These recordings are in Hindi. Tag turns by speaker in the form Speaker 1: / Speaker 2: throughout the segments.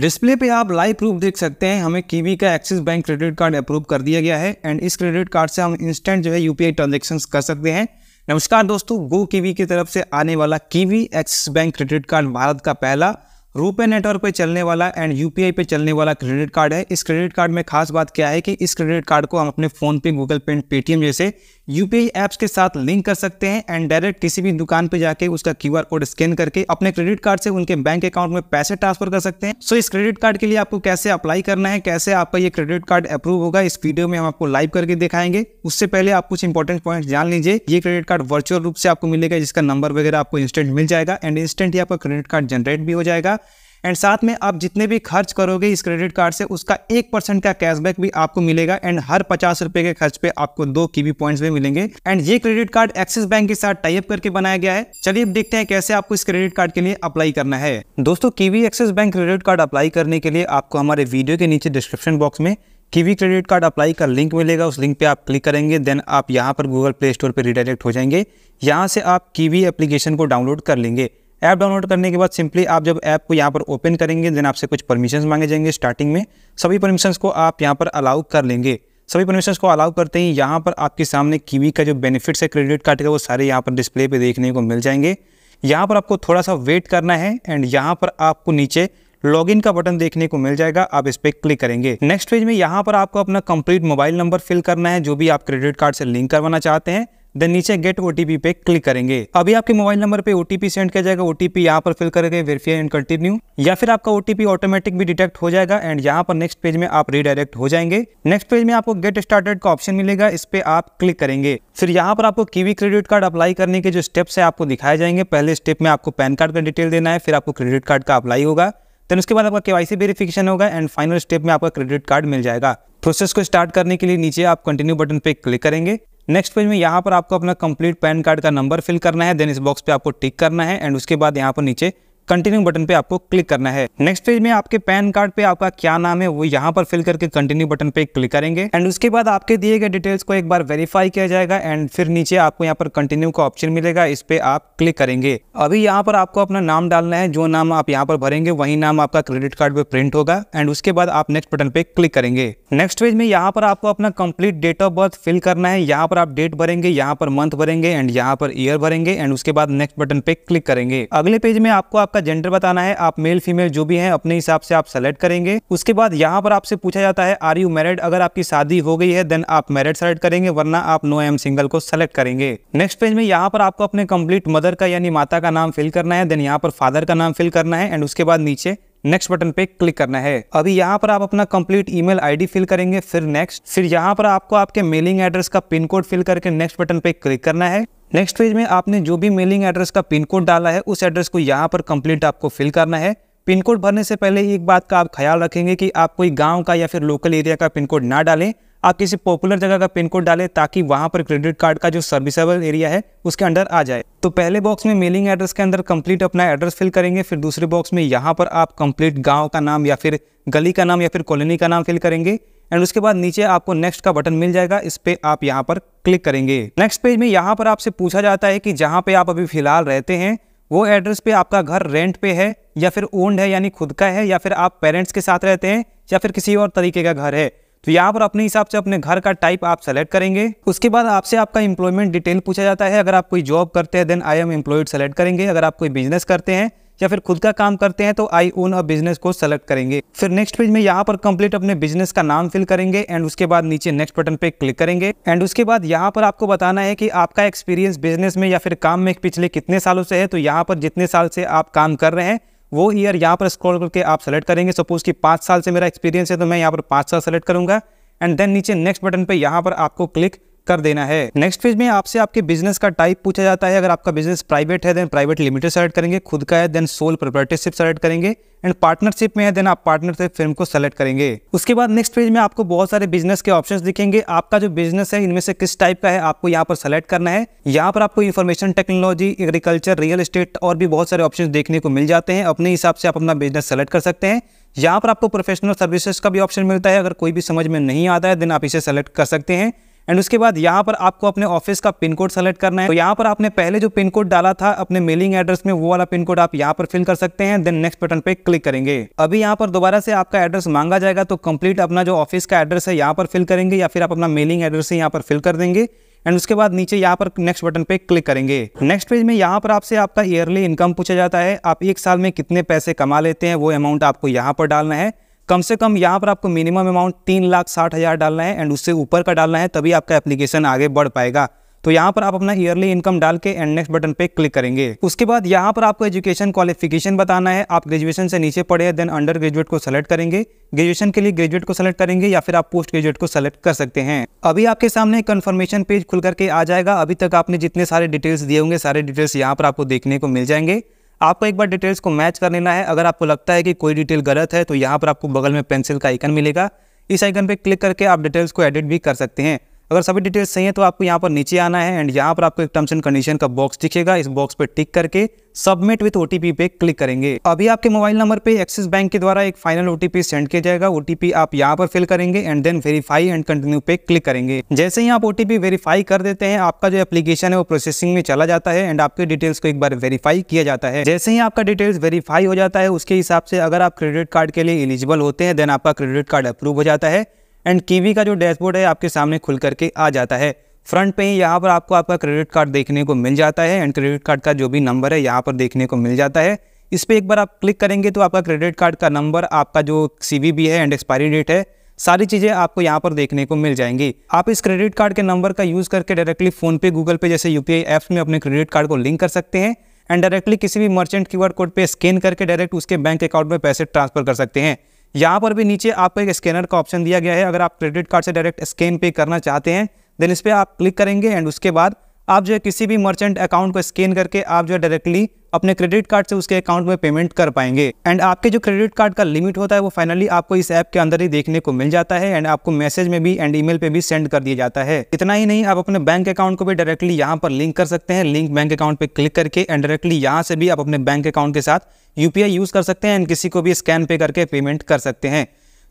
Speaker 1: डिस्प्ले पे आप लाइव प्रूफ देख सकते हैं हमें कीवी का Axis bank credit card approve कर दिया गया है एंड इस क्रेडिट कार्ड से हम इंस्टेंट जो है यूपीआई ट्रांजेक्शन कर सकते हैं नमस्कार दोस्तों गो कीवी की तरफ से आने वाला Kiwi Axis bank credit card Bharat का पहला रूपे नेटवर्क पे चलने वाला एंड यूपीआई पे चलने वाला क्रेडिट कार्ड है इस क्रेडिट कार्ड में खास बात क्या है कि इस क्रेडिट कार्ड को हम अपने फ़ोन पे गूगल पे पेटीएम जैसे यूपीआई ऐप्स के साथ लिंक कर सकते हैं एंड डायरेक्ट किसी भी दुकान पे जाके उसका आर कोड स्कैन करके अपने क्रेडिट कार्ड से उनके बैंक अकाउंट में पैसे ट्रांसफर कर सकते हैं सो so, इस क्रेडिट कार्ड के लिए आपको कैसे अप्लाई करना है कैसे आपका ये क्रेडिट कार्ड अप्रूव होगा इस वीडियो में हम आपको लाइव करके दिखाएंगे उससे पहले आप कुछ इंपॉर्टेंट पॉइंट जान लीजिए ये क्रेडिट कार्ड वर्चुअल रूप से आपको मिलेगा जिसका नंबर वगैरह आपको इंस्टेंट मिल जाएगा एंड इंस्टेंट ही आपका क्रेडिट कार्ड जनरेट भी हो जाएगा एंड साथ में आप जितने भी खर्च करोगे इस क्रेडिट कार्ड से उसका एक परसेंट का कैशबैक भी आपको मिलेगा एंड हर पचास रुपए के खर्च पे आपको दो कीवी पॉइंट्स भी मिलेंगे एंड ये क्रेडिट कार्ड एक्सिस बैंक के साथ टाइप करके बनाया गया है चलिए देखते हैं कैसे आपको इस क्रेडिट कार्ड के लिए अप्लाई करना है दोस्तों Kiwi Axis bank credit card apply करने के लिए आपको हमारे वीडियो के नीचे डिस्क्रिप्शन बॉक्स में कीवी क्रेडिट कार्ड अप्लाई का लिंक मिलेगा उस लिंक पे आप क्लिक करेंगे देन आप यहाँ पर गूगल प्ले स्टोर पर रिडायरेक्ट हो जाएंगे यहाँ से आप कीवी एप्लीकेशन को डाउनलोड कर लेंगे ऐप डाउनलोड करने के बाद सिंपली आप जब ऐप को यहाँ पर ओपन करेंगे देन आपसे कुछ परमिशंस मांगे जाएंगे स्टार्टिंग में सभी परमिशंस को आप यहाँ पर अलाउ कर लेंगे सभी परमिशंस को अलाउ करते ही यहाँ पर आपके सामने कीवी का जो बेनिफिट्स है क्रेडिट कार्ड का वो सारे यहाँ पर डिस्प्ले पे देखने को मिल जाएंगे यहाँ पर आपको थोड़ा सा वेट करना है एंड यहाँ पर आपको नीचे लॉगिन का बटन देखने को मिल जाएगा आप इस पर क्लिक करेंगे नेक्स्ट पेज में यहाँ पर आपको अपना कंप्लीट मोबाइल नंबर फिल करना है जो भी आप क्रेडिट कार्ड से लिंक करवाना चाहते हैं देन नीचे गेट ओटीपी पे क्लिक करेंगे अभी आपके मोबाइल नंबर पे ओटीपी सेंड किया जाएगा ओटीपी यहाँ पर फिल करके वेरीफाई एंड कंटिन्यू या फिर आपका ओटीपी ऑटोमेटिक भी डिटेक्ट हो जाएगा एंड यहाँ पर नेक्स्ट पेज में आप रिडायरेक्ट हो जाएंगे नेक्स्ट पेज में आपको गेट स्टार्टेड का ऑप्शन मिलेगा इस पे आप क्लिक करेंगे फिर यहाँ पर आपको कीवी क्रेडिट कार्ड अप्लाई करने के जो स्टेप्स है आपको दिखाए जाएंगे पहले स्टेप में आपको पैन कार्ड का डिटेल देना है फिर आपको क्रेडिट कार्ड का अप्लाई होगा देन उसके बाद आपका केवासी वेरिफिकेशन होगा एंड फाइनल स्टेप में आपका क्रेडिट कार्ड मिल जाएगा प्रोसेस को स्टार्ट करने के लिए नीचे आप कंटिन्यू बटन पे क्लिक करेंगे नेक्स्ट पेज में यहाँ पर आपको अपना कंप्लीट पैन कार्ड का नंबर फिल करना है देन इस बॉक्स पे आपको टिक करना है एंड उसके बाद यहाँ पर नीचे कंटिन्यू बटन पे आपको क्लिक करना है नेक्स्ट पेज में आपके पैन कार्ड पे आपका क्या नाम है वो यहाँ पर फिल करके कंटिन्यू बटन पे क्लिक करेंगे एंड उसके बाद आपके दिए गए डिटेल्स को एक बार वेरीफाई किया जाएगा एंड फिर नीचे आपको यहाँ पर कंटिन्यू का ऑप्शन मिलेगा इस पे आप क्लिक करेंगे अभी यहाँ पर आपको अपना नाम डालना है जो नाम आप यहाँ पर भरेंगे वही नाम आपका क्रेडिट कार्ड पे प्रिंट होगा एंड उसके बाद आप नेक्स्ट बटन पे क्लिक करेंगे नेक्स्ट पेज में यहाँ पर आपको अपना complete date of birth fill करना है यहाँ पर आप डेट भरेंगे यहाँ पर मंथ भरेंगे एंड यहाँ पर ईयर भरेंगे एंड उसके बाद नेक्स्ट बटन पे क्लिक करेंगे अगले पेज में आपको आप आपका जेंडर बताना है आप मेल फीमेल जो भी है अपने हिसाब से आप सेलेक्ट करेंगे उसके बाद यहाँ पर आपसे पूछा जाता है आर यू मैरिड अगर आपकी शादी हो गई है देन आप मैरिड सेलेक्ट करेंगे वरना आप नो एम सिंगल को सेलेक्ट करेंगे नेक्स्ट पेज में यहाँ पर आपको अपने कंप्लीट मदर का यानी माता का नाम फिल करना है देन यहाँ पर फादर का नाम फिल करना है एंड उसके बाद नीचे नेक्स्ट बटन पे क्लिक करना है अभी यहाँ पर आप अपना कंप्लीट ईमेल आईडी फिल करेंगे फिर नेक्स्ट फिर यहाँ पर आपको आपके मेलिंग एड्रेस का पिन कोड फिल करके नेक्स्ट बटन पे क्लिक करना है नेक्स्ट पेज में आपने जो भी मेलिंग एड्रेस का पिन कोड डाला है उस एड्रेस को यहाँ पर कंप्लीट आपको फिल करना है पिन कोड भरने से पहले एक बात का आप ख्याल रखेंगे कि आप कोई गांव का या फिर लोकल एरिया का पिन कोड ना डालें आप किसी पॉपुलर जगह का पिन कोड डालें ताकि वहां पर क्रेडिट कार्ड का जो सर्विसेबल एरिया है उसके अंडर आ जाए तो पहले बॉक्स में मेलिंग एड्रेस के अंदर कंप्लीट अपना एड्रेस फिल करेंगे फिर दूसरे बॉक्स में यहाँ पर आप कंप्लीट गाँव का नाम या फिर गली का नाम या फिर कॉलोनी का नाम फिल करेंगे एंड उसके बाद नीचे आपको नेक्स्ट का बटन मिल जाएगा इस पर आप यहाँ पर क्लिक करेंगे नेक्स्ट पेज में यहाँ पर आपसे पूछा जाता है कि जहाँ पे आप अभी फिलहाल रहते हैं वो एड्रेस पे आपका घर रेंट पे है या फिर ओन्ड है यानी खुद का है या फिर आप पेरेंट्स के साथ रहते हैं या फिर किसी और तरीके का घर है तो यहाँ पर अपने हिसाब से अपने घर का टाइप आप सेलेक्ट करेंगे उसके बाद आपसे आपका एम्प्लॉयमेंट डिटेल पूछा जाता है अगर आप कोई जॉब करते हैं then I am employed select करेंगे अगर आप कोई बिजनेस करते हैं या फिर खुद का काम करते हैं तो आई ओन अ बिजनेस को सेलेक्ट करेंगे फिर नेक्स्ट पेज में यहाँ पर कंप्लीट अपने बिजनेस का नाम फिल करेंगे एंड उसके बाद नीचे नेक्स्ट बटन पे क्लिक करेंगे एंड उसके बाद यहाँ पर आपको बताना है कि आपका एक्सपीरियंस बिजनेस में या फिर काम में पिछले कितने सालों से है तो यहाँ पर जितने साल से आप काम कर रहे हैं वो ईयर यहाँ पर स्क्रॉल करके आप सेलेक्ट करेंगे सपोज की पाँच साल से मेरा एक्सपीरियंस है तो मैं यहाँ पर पाँच साल सेलेक्ट करूंगा एंड देन नीचे नेक्स्ट बटन पे यहाँ पर आपको क्लिक कर देना है नेक्स्ट फेज में आपसे आपके बिजनेस का टाइप पूछा जाता है अगर आपका बिजनेस प्राइवेट है देन प्राइवेट लिमिटेड सेलेक्ट करेंगे खुद का है देन सोल प्रोपर्टरशिप सेलेक्ट करेंगे एंड पार्टनरशिप में है देन आप पार्टनरशिप फिल्म को सेलेक्ट करेंगे उसके बाद नेक्स्ट फेज में आपको बहुत सारे बिजनेस के ऑप्शन दिखेंगे आपका जो बिजनेस है इनमें से किस टाइप का है आपको यहाँ पर सेलेक्ट करना है यहाँ पर आपको information technology agriculture real estate और भी बहुत सारे ऑप्शन देखने को मिल जाते हैं अपने हिसाब से आप अपना बिजनेस सेलेक्ट कर सकते हैं यहाँ पर आपको प्रोफेशनल सर्विसेज का भी ऑप्शन मिलता है अगर कोई भी समझ में नहीं आता है देन आप इसे सेलेक्ट कर सकते हैं एंड उसके बाद यहाँ पर आपको अपने ऑफिस का पिन कोड सेलेक्ट करना है तो यहाँ पर आपने पहले जो पिन कोड डाला था अपने मेलिंग एड्रेस में वो वाला पिन कोड आप यहाँ पर फिल कर सकते हैं देन नेक्स्ट बटन पे क्लिक करेंगे अभी यहाँ पर दोबारा से आपका एड्रेस मांगा जाएगा तो कंप्लीट अपना जो ऑफिस का एड्रेस है यहाँ पर फिल करेंगे या फिर आप अपना मेलिंग एड्रेस है यहाँ पर फिल कर देंगे एंड उसके बाद नीचे यहाँ पर नेक्स्ट बटन पे क्लिक करेंगे नेक्स्ट पेज में यहाँ पर आपसे आपका ईयरली इनकम पूछा जाता है आप एक साल में कितने पैसे कमा लेते हैं वो अमाउंट आपको यहाँ पर डालना है कम से कम यहाँ पर आपको मिनिमम अमाउंट तीन लाख साठ हज़ार डालना है एंड उससे ऊपर का डालना है तभी आपका एप्लीकेशन आगे बढ़ पाएगा तो यहाँ पर आप अपना ईयरली इनकम डाल के एंड नेक्स्ट बटन पे क्लिक करेंगे उसके बाद यहाँ पर आपको एजुकेशन क्वालिफिकेशन बताना है आप ग्रेजुएशन से नीचे पढ़े हैं देन अंडर ग्रेजुएट को सेलेक्ट करेंगे ग्रेजुएशन के लिए ग्रेजुएट को सेलेक्ट करेंगे या फिर आप पोस्ट ग्रेजुएट को सेलेक्ट कर सकते हैं अभी आपके सामने कन्फर्मेशन पेज खुल करके आ जाएगा अभी तक आपने जितने सारे डिटेल्स दिए होंगे सारे डिटेल्स यहाँ पर आपको देखने को मिल जाएंगे आपको एक बार डिटेल्स को मैच कर लेना है अगर आपको लगता है कि कोई डिटेल गलत है तो यहाँ पर आपको बगल में पेंसिल का आइकन मिलेगा इस आइकन पर क्लिक करके आप डिटेल्स को एडिट भी कर सकते हैं अगर सभी डिटेल्स सही है तो आपको यहाँ पर नीचे आना है एंड यहाँ पर आपको एक टर्म्स एंड कंडीशन का बॉक्स दिखेगा इस बॉक्स पर टिक करके सबमिट विथ ओटीपी पे क्लिक करेंगे अभी आपके मोबाइल नंबर पे एक्सिस बैंक के द्वारा एक फाइनल ओटीपी सेंड किया जाएगा ओटीपी आप यहाँ पर फिल करेंगे and then verify and continue पे क्लिक करेंगे जैसे ही आप ओटीपी वेरीफाई कर देते हैं आपका जो एप्लीकेशन है वो प्रोसेसिंग में चला जाता है एंड आपके डिटेल्स को एक बार वेरीफाई किया जाता है जैसे ही आपका डिटेल्स वेरीफाई हो जाता है उसके हिसाब से अगर आप क्रेडिट कार्ड के लिए एलिजिबल होते हैं देन आपका क्रेडिट कार्ड अप्रूव हो जाता है एंड कीवी का जो डैशबोर्ड है आपके सामने खुल करके आ जाता है फ्रंट पे ही यहाँ पर आपको आपका क्रेडिट कार्ड देखने को मिल जाता है एंड क्रेडिट कार्ड का जो भी नंबर है यहाँ पर देखने को मिल जाता है इस पर एक बार आप क्लिक करेंगे तो आपका क्रेडिट कार्ड का नंबर आपका जो सी है एंड एक्सपायरी डेट है सारी चीज़ें आपको यहाँ पर देखने को मिल जाएंगी आप इस क्रेडिट कार्ड के नंबर का यूज़ करके डायरेक्टली फ़ोनपे गूगल पे जैसे यू ऐप्स में अपने क्रेडिट कार्ड को लिंक कर सकते हैं एंड डायरेक्टली किसी भी मर्चेंट क्यू कोड पे स्कैन करके डायरेक्ट उसके बैंक अकाउंट में पैसे ट्रांसफर कर सकते हैं यहाँ पर भी नीचे आपको एक स्कैनर का ऑप्शन दिया गया है अगर आप क्रेडिट कार्ड से डायरेक्ट स्कैन पे करना चाहते हैं देन इस पर आप क्लिक करेंगे एंड उसके बाद आप जो है किसी भी मर्चेंट अकाउंट को स्कैन करके आप जो है डायरेक्टली अपने क्रेडिट कार्ड से उसके अकाउंट में पेमेंट कर पाएंगे एंड आपके जो क्रेडिट कार्ड का लिमिट होता है वो फाइनली आपको इस ऐप के अंदर ही देखने को मिल जाता है एंड आपको मैसेज में भी एंड ईमेल पे भी सेंड कर दिया जाता है इतना ही नहीं आप अपने बैंक अकाउंट को भी डायरेक्टली यहाँ पर लिंक कर सकते हैं लिंक बैंक अकाउंट पे क्लिक करके एंड डायरेक्टली यहाँ से भी आप अपने बैंक अकाउंट के साथ यूपीआई यूज कर सकते हैं एंड किसी को भी स्कैन पे करके पेमेंट कर सकते हैं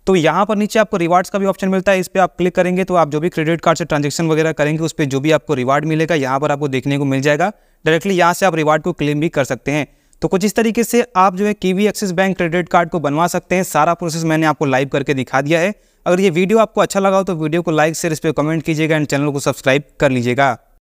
Speaker 1: तो यहाँ पर नीचे आपको रिवार्ड्स का भी ऑप्शन मिलता है इस पर आप क्लिक करेंगे तो आप जो भी क्रेडिट कार्ड से ट्रांजेक्शन वगैरह करेंगे उस पर जो भी आपको रिवार्ड मिलेगा यहाँ पर आपको देखने को मिल जाएगा डायरेक्टली यहाँ से आप रिवार्ड को क्लेम भी कर सकते हैं तो कुछ इस तरीके से आप जो है Kiwi Axis bank credit card को बनवा सकते हैं सारा प्रोसेस मैंने आपको लाइव करके दिखा दिया है अगर ये वीडियो आपको अच्छा लगा हो तो वीडियो को लाइक शेयर इस पर कमेंट कीजिएगा एंड चैनल को सब्सक्राइब कर लीजिएगा